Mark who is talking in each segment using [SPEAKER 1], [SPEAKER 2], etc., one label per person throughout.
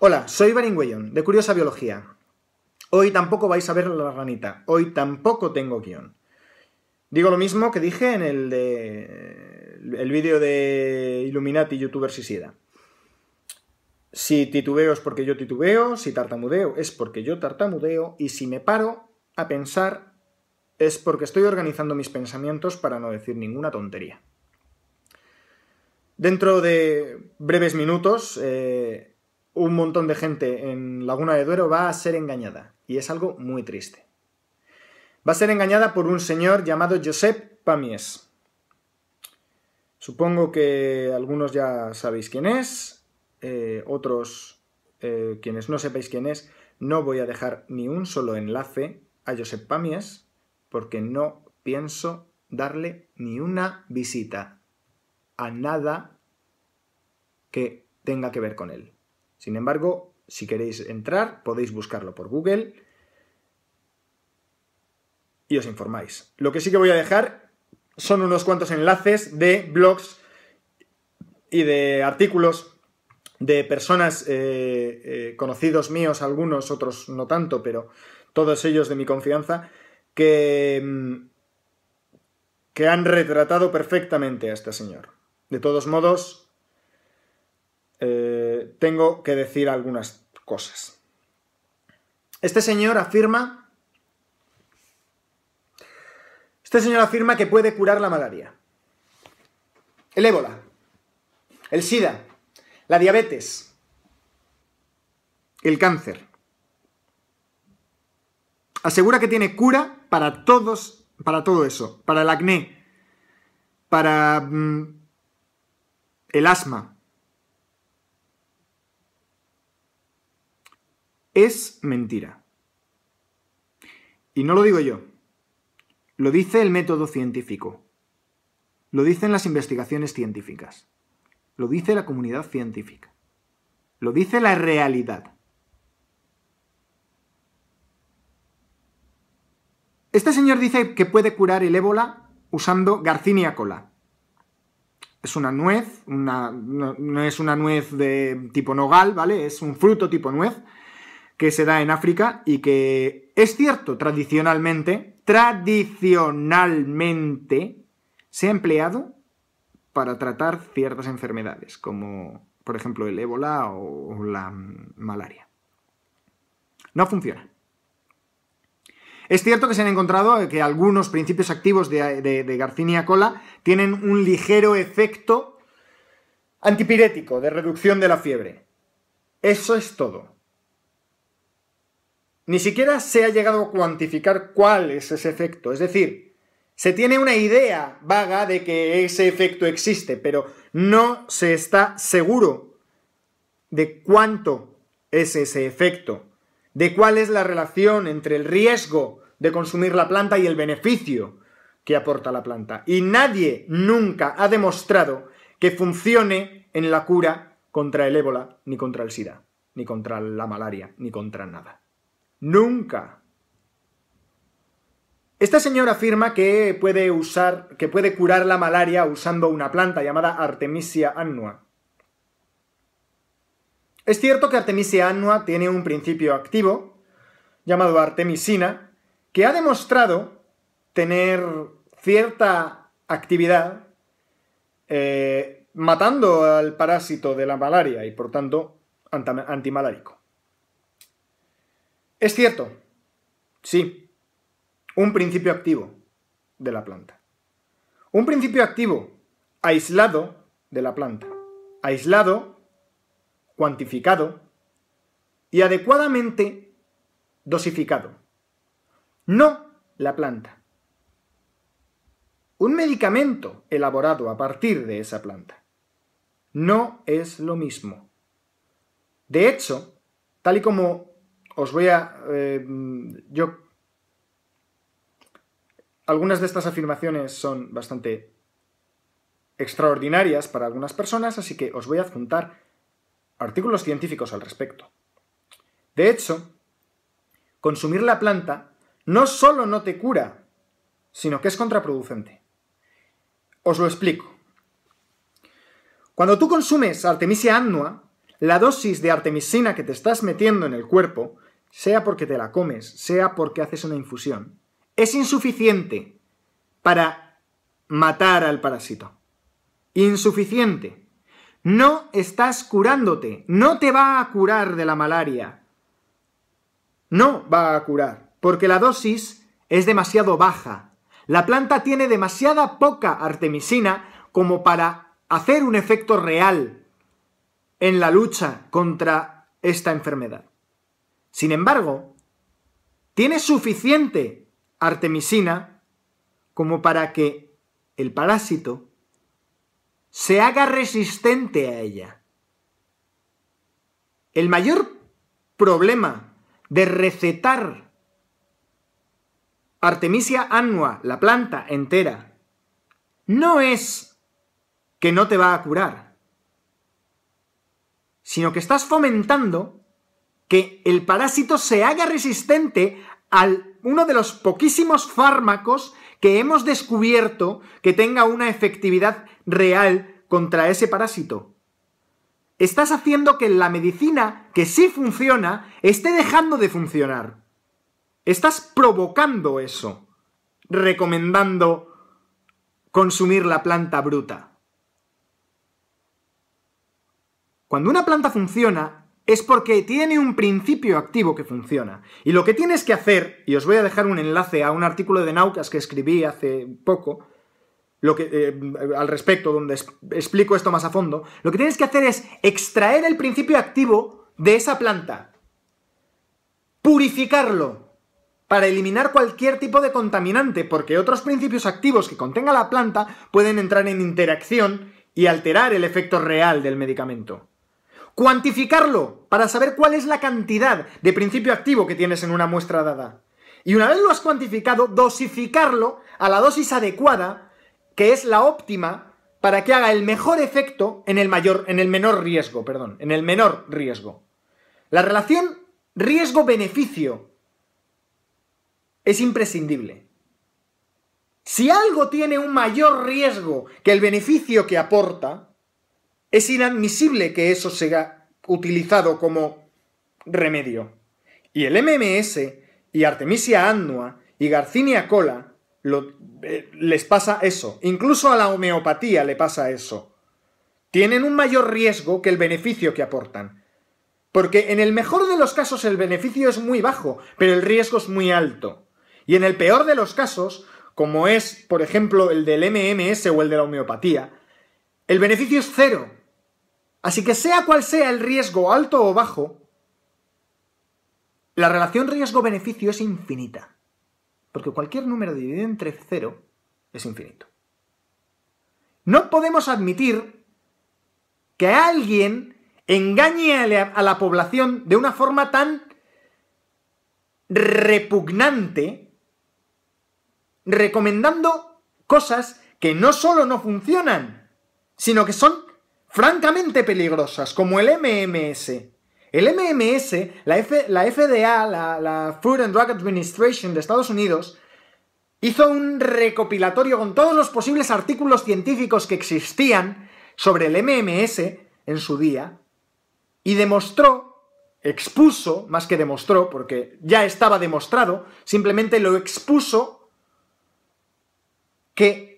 [SPEAKER 1] Hola, soy Beringüellón, de Curiosa Biología. Hoy tampoco vais a ver la ranita, hoy tampoco tengo guión. Digo lo mismo que dije en el de el vídeo de Illuminati, Youtuber y Si titubeo es porque yo titubeo, si tartamudeo es porque yo tartamudeo, y si me paro a pensar es porque estoy organizando mis pensamientos para no decir ninguna tontería. Dentro de breves minutos eh, un montón de gente en Laguna de Duero va a ser engañada, y es algo muy triste. Va a ser engañada por un señor llamado Josep Pamies. Supongo que algunos ya sabéis quién es, eh, otros eh, quienes no sepáis quién es, no voy a dejar ni un solo enlace a Josep Pamies porque no pienso darle ni una visita a nada que tenga que ver con él. Sin embargo, si queréis entrar, podéis buscarlo por Google y os informáis. Lo que sí que voy a dejar son unos cuantos enlaces de blogs y de artículos de personas eh, eh, conocidos míos, algunos, otros no tanto, pero todos ellos de mi confianza, que, mm, que han retratado perfectamente a este señor. De todos modos, eh, tengo que decir algunas cosas. Este señor afirma. Este señor afirma que puede curar la malaria, el ébola, el SIDA, la diabetes, el cáncer. Asegura que tiene cura para todos, para todo eso, para el acné, para mm, el asma, es mentira. Y no lo digo yo, lo dice el método científico, lo dicen las investigaciones científicas, lo dice la comunidad científica, lo dice la realidad. Este señor dice que puede curar el ébola usando Garcinia cola. Es una nuez, no, es una nuez de tipo nogal, ¿vale? Es un fruto tipo nuez que se da en África y que es cierto, tradicionalmente, tradicionalmente se ha empleado para tratar ciertas enfermedades, como por ejemplo el ébola o la malaria. No funciona. Es cierto que se han encontrado que algunos principios activos de, de, Garcinia cola tienen un ligero efecto antipirético de reducción de la fiebre. Eso es todo. Ni siquiera se ha llegado a cuantificar cuál es ese efecto. Es decir, se tiene una idea vaga de que ese efecto existe, pero no se está seguro de cuánto es ese efecto, de cuál es la relación entre el riesgo de consumir la planta y el beneficio que aporta la planta. Y nadie nunca ha demostrado que funcione en la cura contra el ébola, ni contra el SIDA, ni contra la malaria, ni contra nada. Nunca. Esta señora afirma que puede usar, que puede curar la malaria usando una planta llamada Artemisia annua. Es cierto que Artemisia annua tiene un principio activo, llamado artemisina, que ha demostrado tener cierta actividad eh, matando al parásito de la malaria y por tanto antimalárico. Es cierto, sí, un principio activo de la planta. Un principio activo aislado de la planta, aislado, cuantificado y adecuadamente dosificado. No la planta. Un medicamento elaborado a partir de esa planta. No es lo mismo. De hecho, tal y como os voy a... Eh, yo... Algunas de estas afirmaciones son bastante extraordinarias para algunas personas, así que os voy a adjuntar artículos científicos al respecto. De hecho, consumir la planta no solo no te cura, sino que es contraproducente. Os lo explico. Cuando tú consumes artemisia annua, la dosis de artemisina que te estás metiendo en el cuerpo sea porque te la comes, sea porque haces una infusión, es insuficiente para matar al parásito. Insuficiente. No estás curándote, no te va a curar de la malaria. No va a curar, porque la dosis es demasiado baja. La planta tiene demasiada poca artemisina como para hacer un efecto real en la lucha contra esta enfermedad. Sin embargo, tiene suficiente artemisina como para que el parásito se haga resistente a ella. El mayor problema de recetar Artemisia annua, la planta entera, no es que no te va a curar, sino que estás fomentando que el parásito se haga resistente a uno de los poquísimos fármacos que hemos descubierto que tenga una efectividad real contra ese parásito. Estás haciendo que la medicina, que sí funciona, esté dejando de funcionar. Estás provocando eso, recomendando consumir la planta bruta. Cuando una planta funciona, es porque tiene un principio activo que funciona. Y lo que tienes que hacer, y os voy a dejar un enlace a un artículo de Naucas que escribí hace poco, eh, al respecto, donde explico esto más a fondo, lo que tienes que hacer es extraer el principio activo de esa planta, purificarlo para eliminar cualquier tipo de contaminante, porque otros principios activos que contenga la planta pueden entrar en interacción y alterar el efecto real del medicamento cuantificarlo para saber cuál es la cantidad de principio activo que tienes en una muestra dada. Y una vez lo has cuantificado, dosificarlo a la dosis adecuada, que es la óptima, para que haga el mejor efecto en el mayor, en el menor riesgo, perdón, en el menor riesgo. La relación riesgo-beneficio es imprescindible. Si algo tiene un mayor riesgo que el beneficio que aporta, es inadmisible que eso sea utilizado como remedio. Y el MMS y Artemisia Annua y Garcinia Cola eh, les pasa eso. Incluso a la homeopatía le pasa eso. Tienen un mayor riesgo que el beneficio que aportan. Porque en el mejor de los casos el beneficio es muy bajo, pero el riesgo es muy alto. Y en el peor de los casos, como es, por ejemplo, el del MMS o el de la homeopatía, el beneficio es cero, Así que sea cual sea el riesgo alto o bajo, la relación riesgo-beneficio es infinita. Porque cualquier número dividido entre cero es infinito. No podemos admitir que alguien engañe a la población de una forma tan repugnante, recomendando cosas que no solo no funcionan, sino que son francamente peligrosas, como el MMS. El MMS, la, la FDA, la, la Food and Drug Administration de Estados Unidos, hizo un recopilatorio con todos los posibles artículos científicos que existían sobre el MMS en su día y demostró, expuso, más que demostró, porque ya estaba demostrado, simplemente lo expuso que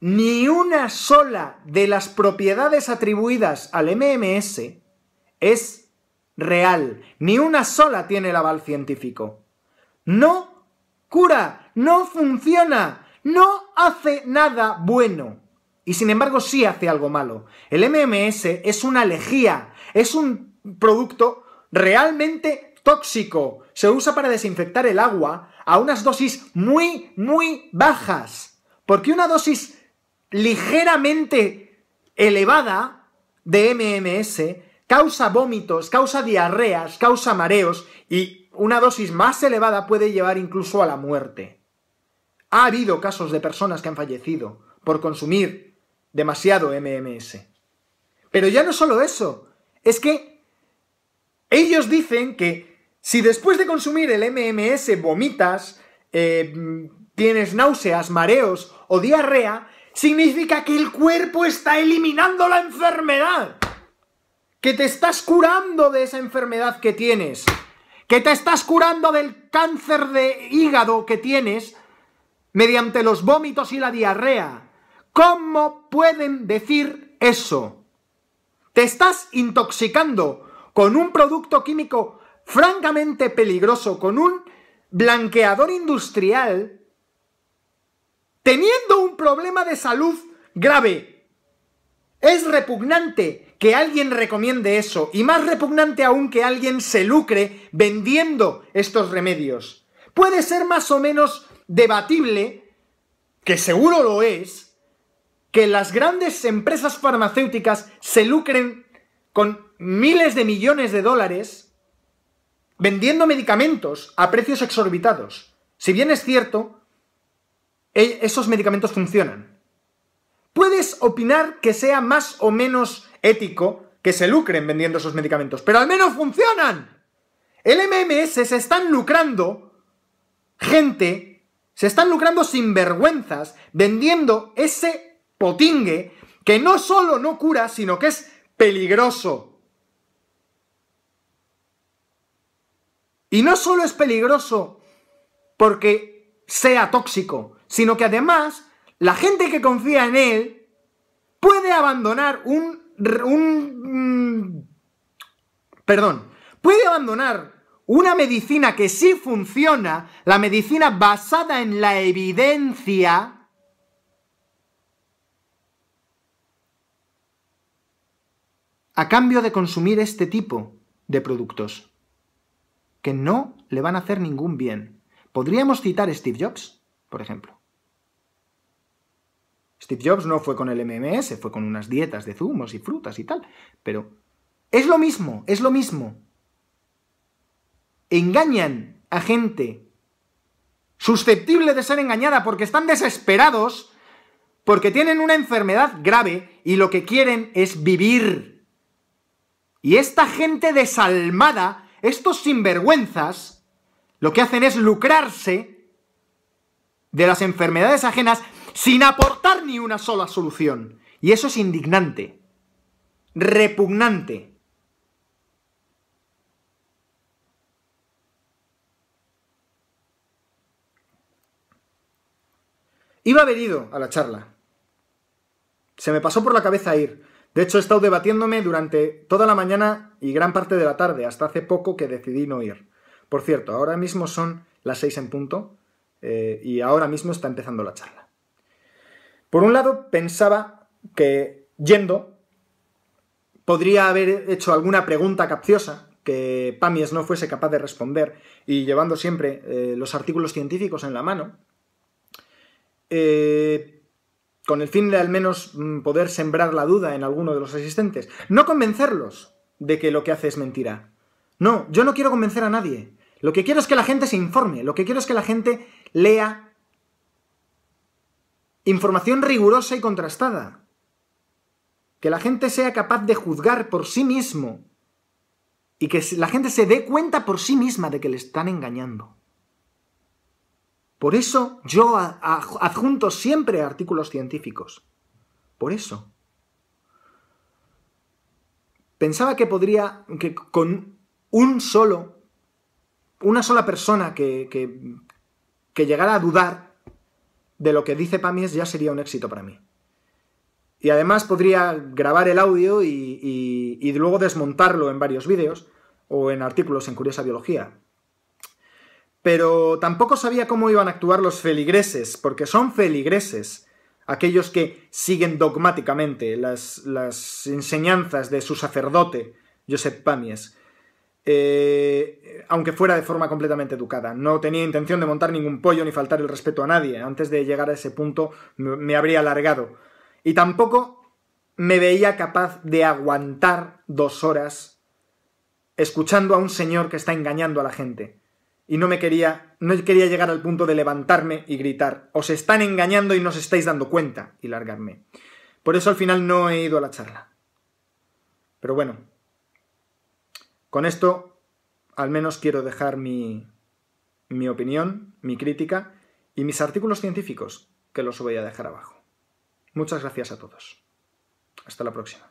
[SPEAKER 1] ni una sola de las propiedades atribuidas al MMS es real. Ni una sola tiene el aval científico. No cura, no funciona, no hace nada bueno. Y sin embargo sí hace algo malo. El MMS es una alejía. es un producto realmente tóxico. Se usa para desinfectar el agua a unas dosis muy, muy bajas. Porque una dosis ligeramente elevada de MMS causa vómitos, causa diarreas, causa mareos y una dosis más elevada puede llevar incluso a la muerte. Ha habido casos de personas que han fallecido por consumir demasiado MMS. Pero ya no solo eso, es que ellos dicen que si después de consumir el MMS vomitas, eh, tienes náuseas, mareos o diarrea, significa que el cuerpo está eliminando la enfermedad, que te estás curando de esa enfermedad que tienes, que te estás curando del cáncer de hígado que tienes mediante los vómitos y la diarrea. ¿Cómo pueden decir eso? Te estás intoxicando con un producto químico francamente peligroso, con un blanqueador industrial teniendo un problema de salud grave. Es repugnante que alguien recomiende eso y más repugnante aún que alguien se lucre vendiendo estos remedios. Puede ser más o menos debatible, que seguro lo es, que las grandes empresas farmacéuticas se lucren con miles de millones de dólares vendiendo medicamentos a precios exorbitados. Si bien es cierto eh, esos medicamentos funcionan. Puedes opinar que sea más o menos ético que se lucren vendiendo esos medicamentos, pero al menos funcionan. El MMS se están lucrando gente, se están lucrando sin vergüenzas vendiendo ese potingue que no solo no cura, sino que es peligroso. Y no solo es peligroso porque sea tóxico, sino que además la gente que confía en él puede abandonar un... Mm, perdón, puede abandonar una medicina que sí funciona, la medicina basada en la evidencia, a cambio de consumir este tipo de productos, que no le van a hacer ningún bien. Podríamos citar a Steve Jobs, por ejemplo. Steve Jobs no fue con el MMS, fue con unas dietas de zumos y frutas y tal. Pero es lo mismo, es lo mismo. Engañan a gente susceptible de ser engañada porque están desesperados, porque tienen una enfermedad grave y lo que quieren es vivir. Y esta gente desalmada, estos sinvergüenzas, lo que hacen es lucrarse de las enfermedades ajenas sin aportar ni una sola solución. Y eso es indignante, repugnante. Iba venido a la charla. Se me pasó por la cabeza ir. De hecho, he estado debatiéndome durante toda la mañana y gran parte de la tarde, hasta hace poco que decidí no ir. Por cierto, ahora mismo son las seis en punto eh, y ahora mismo está empezando la charla. Por un lado, pensaba que yendo podría haber hecho alguna pregunta capciosa que Pamies no fuese capaz de responder y llevando siempre eh, los artículos científicos en la mano, eh, con el fin de al menos mm, poder sembrar la duda en alguno de los asistentes. No convencerlos de que lo que hace es mentira. No, yo no quiero convencer a nadie. Lo que quiero es que la gente se informe, lo que quiero es que la gente lea Información rigurosa y contrastada. Que la gente sea capaz de juzgar por sí mismo y que la gente se dé cuenta por sí misma de que le están engañando. Por eso yo adjunto siempre artículos científicos. Por eso. Pensaba que podría, que con un solo, una sola persona que, que, que llegara a dudar, de lo que dice Pamies ya sería un éxito para mí. Y además podría grabar el audio y, luego desmontarlo en varios vídeos o en artículos en Curiosa Biología. Pero tampoco sabía cómo iban a actuar los feligreses, porque son feligreses aquellos que siguen dogmáticamente las, enseñanzas de su sacerdote, Josep Pamies. Eh, aunque fuera de forma completamente educada. No tenía intención de montar ningún pollo ni faltar el respeto a nadie. Antes de llegar a ese punto me, habría alargado. Y tampoco me veía capaz de aguantar dos horas escuchando a un señor que está engañando a la gente. Y no me quería, no quería llegar al punto de levantarme y gritar, os están engañando y no os estáis dando cuenta, y largarme. Por eso al final no he ido a la charla. Pero bueno, con esto, al menos quiero dejar mi, opinión, mi crítica y mis artículos científicos, que los voy a dejar abajo. Muchas gracias a todos. Hasta la próxima.